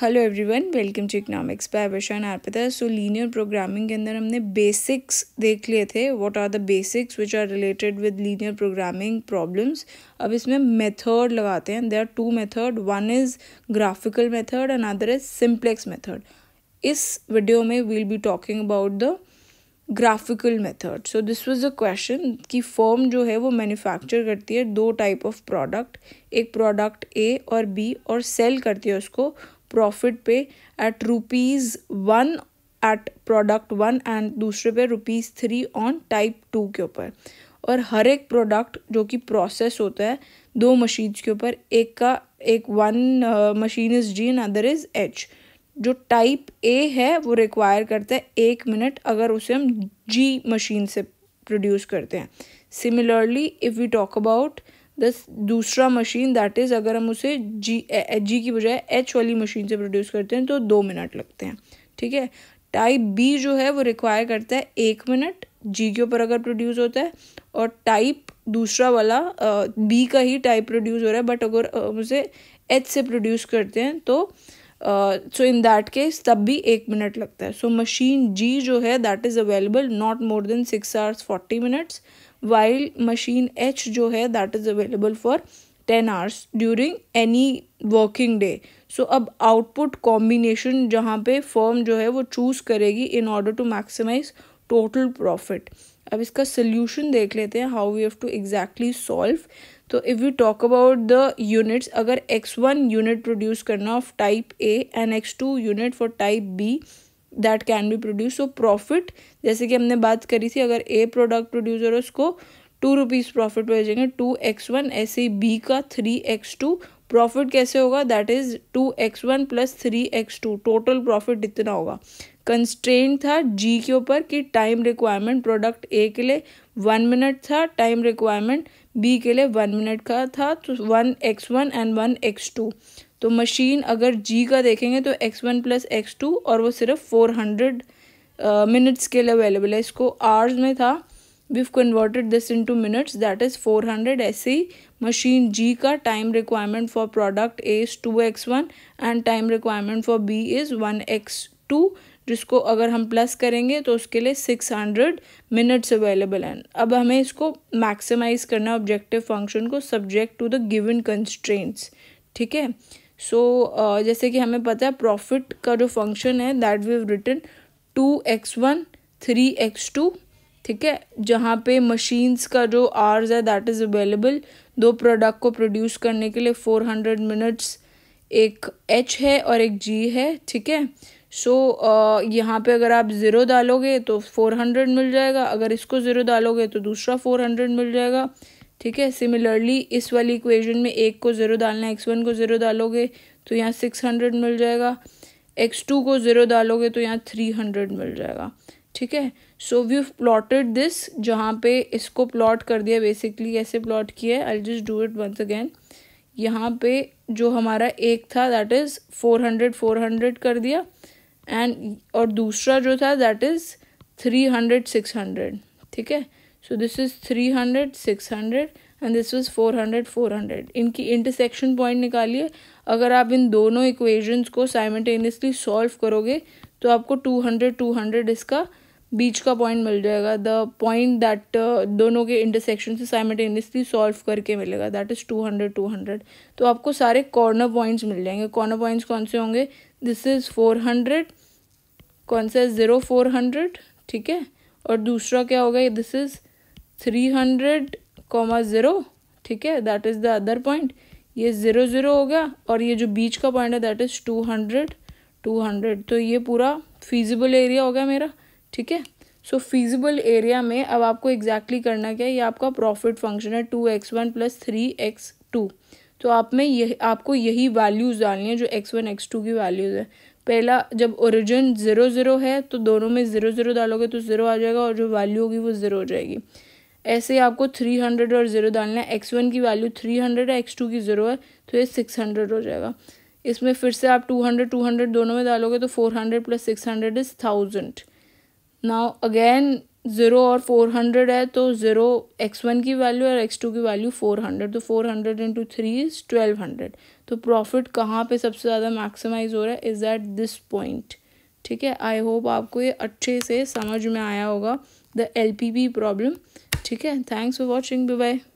hello everyone welcome to economics by Varshan आरपता so linear programming के अंदर हमने बेसिक्स देख लिए थे what are the basics which are related with linear programming problems अब इसमें मेथड लगाते हैं there are two method one is graphical method and other is simplex method इस वीडियो में we'll be talking about the graphical method so this was a question कि firm जो है वो मैन्युफैक्चर करती है दो टाइप ऑफ प्रोडक्ट एक प्रोडक्ट ए और बी और सेल करती है उसको प्रॉफिट पे at rupees one at product one and दूसरे पे rupees three on type two के ऊपर और हर एक प्रोडक्ट जो कि प्रोसेस होता है दो मशीन के ऊपर एक का एक one machine is G and other is H जो टाइप ए है वो रिक्वायर करता है एक मिनट अगर उसे हम जी मशीन से प्रोड्यूस करते हैं similarly if we talk about this दूसरा मशीन दैट इज़ अगर हम उसे जी जी की बजाय एच वाली मशीन से प्रोड्यूस करते हैं तो दो मिनट लगते हैं ठीक है टाइप बी जो है वो रिक्वायर करता है एक मिनट जी के ऊपर अगर प्रोड्यूस होता है और टाइप दूसरा वाला बी का ही टाइप प्रोड्यूस हो रहा है बट अगर हम उसे एच से प्रोड्यूस करते हैं तो सो इन दैट केस तब भी एक मिनट लगता है सो मशीन जी जो है that is available not more than six hours forty minutes while machine H जो है that is available for ten hours during any working day so अब आउटपुट कॉम्बिनेशन जहाँ पे फर्म जो है वो चूज़ करेगी in order to maximize total profit अब इसका सोल्यूशन देख लेते हैं how we have to exactly solve तो if you talk about the units अगर एक्स वन यूनिट प्रोड्यूस करना of type A and x two unit for type B that can be produce so profit जैसे कि हमने बात करी थी अगर ए प्रोडक्ट प्रोड्यूसर है उसको टू रुपीज़ प्रॉफिट भेजेंगे टू एक्स वन ऐसे ही बी का थ्री एक्स टू प्रॉफिट कैसे होगा that is two x one plus three x two total profit इतना होगा कंस्ट्रेन था जी के ऊपर कि टाइम रिक्वायरमेंट प्रोडक्ट ए के लिए वन मिनट था टाइम रिक्वायरमेंट बी के लिए वन मिनट का था तो one x one and one x two तो मशीन अगर जी का देखेंगे तो x one plus x two और वो सिर्फ फोर हंड्रेड मिनट्स के लिए अवेलेबल है इसको आवर्स में था we've converted this into minutes that is four hundred ऐसे ही मशीन जी का time requirement for product A is two x one and time requirement for B is one x two जिसको अगर हम plus करेंगे तो उसके लिए सिक्स हंड्रेड मिनट्स अवेलेबल हैं अब हमें इसको मैक्सिमाइज करना ऑब्जेक्टिव फंक्शन को subject to the given constraints ठीक है सो जैसे कि हमें पता है प्रॉफिट का जो फंक्शन है that we have written two x one three x two ठीक है जहाँ पे मशीन्स का जो आर्स है दैट इज़ अवेलेबल दो प्रोडक्ट को प्रोड्यूस करने के लिए फोर हंड्रेड मिनट्स एक एच है और एक जी है ठीक है सो so, uh, यहाँ पे अगर आप ज़ीरो डालोगे तो फोर हंड्रेड मिल जाएगा अगर इसको ज़ीरो डालोगे तो दूसरा फोर हंड्रेड मिल जाएगा ठीक है सिमिलरली इस वाली इक्वेशन में एक को ज़ीरो डालना है एक्स वन को ज़ीरो डालोगे तो यहाँ सिक्स हंड्रेड मिल जाएगा एक्स टू को ज़ीरो डालोगे तो यहाँ थ्री हंड्रेड मिल जाएगा ठीक है सो वी प्लॉटेड दिस जहाँ पे इसको प्लॉट कर दिया बेसिकली ऐसे प्लॉट किया है I just do it once again यहाँ पे जो हमारा एक था that is four hundred four hundred कर दिया एंड और दूसरा जो था that is three hundred six hundred ठीक है so this is three hundred six hundred and this was four hundred four hundred इनकी इंटरसेक्शन पॉइंट निकालिए अगर आप इन दोनों इक्वेशंस को साइमटेनियसली सॉल्व करोगे तो आपको टू हंड्रेड टू हंड्रेड इसका बीच का पॉइंट मिल जाएगा द पॉइंट दैट दोनों के इंटरसेक्शन से साइमटेनियसली सॉल्व करके मिलेगा that is two hundred two hundred तो आपको सारे कॉर्नर पॉइंट्स मिल जाएंगे कॉर्नर पॉइंट्स कौन से होंगे दिस इज़ फोर हंड्रेड कौन सा है ज़ीरो फोर हंड्रेड ठीक है और दूसरा क्या होगा this is three hundred comma zero ठीक है that is the other point ये ज़ीरो ज़ीरो हो गया और ये जो बीच का पॉइंट है that is two hundred two hundred तो ये पूरा फीजिबल एरिया हो गया मेरा ठीक है सो फीजिबल एरिया में अब आपको एग्जैक्टली exactly करना क्या है ये आपका प्रॉफिट फंक्शन है two x one plus three x two तो आप में ये आपको यही वैल्यूज़ डालनी है जो एक्स वन एक्स टू की वैल्यूज़ है पहला जब ओरिजिन ज़ीरो ज़ीरो है तो दोनों में ज़ीरो ज़ीरो डालोगे तो ज़ीरो आ जाएगा और जो वैल्यू होगी वो ज़ीरो हो जाएगी ऐसे ही आपको थ्री हंड्रेड और ज़ीरो डालना है एक्स वन की वैल्यू थ्री हंड्रेड है एक्स टू की ज़ीरो है तो ये सिक्स हंड्रेड हो जाएगा इसमें फिर से आप टू हंड्रेड टू हंड्रेड दोनों में डालोगे तो four hundred plus six hundred is thousand now again zero और फोर हंड्रेड है तो ज़ीरो एक्स वन की वैल्यू और एक्स टू की वैल्यू फोर हंड्रेड तो four hundred into three is twelve hundred तो प्रॉफिट कहाँ पे सबसे ज़्यादा मैक्सिमाइज हो रहा है इज़ एट दिस पॉइंट ठीक है आई होप आपको ये अच्छे से समझ में आया होगा द एल प्रॉब्लम ठीक है थैंक्स फॉर वॉचिंग बाय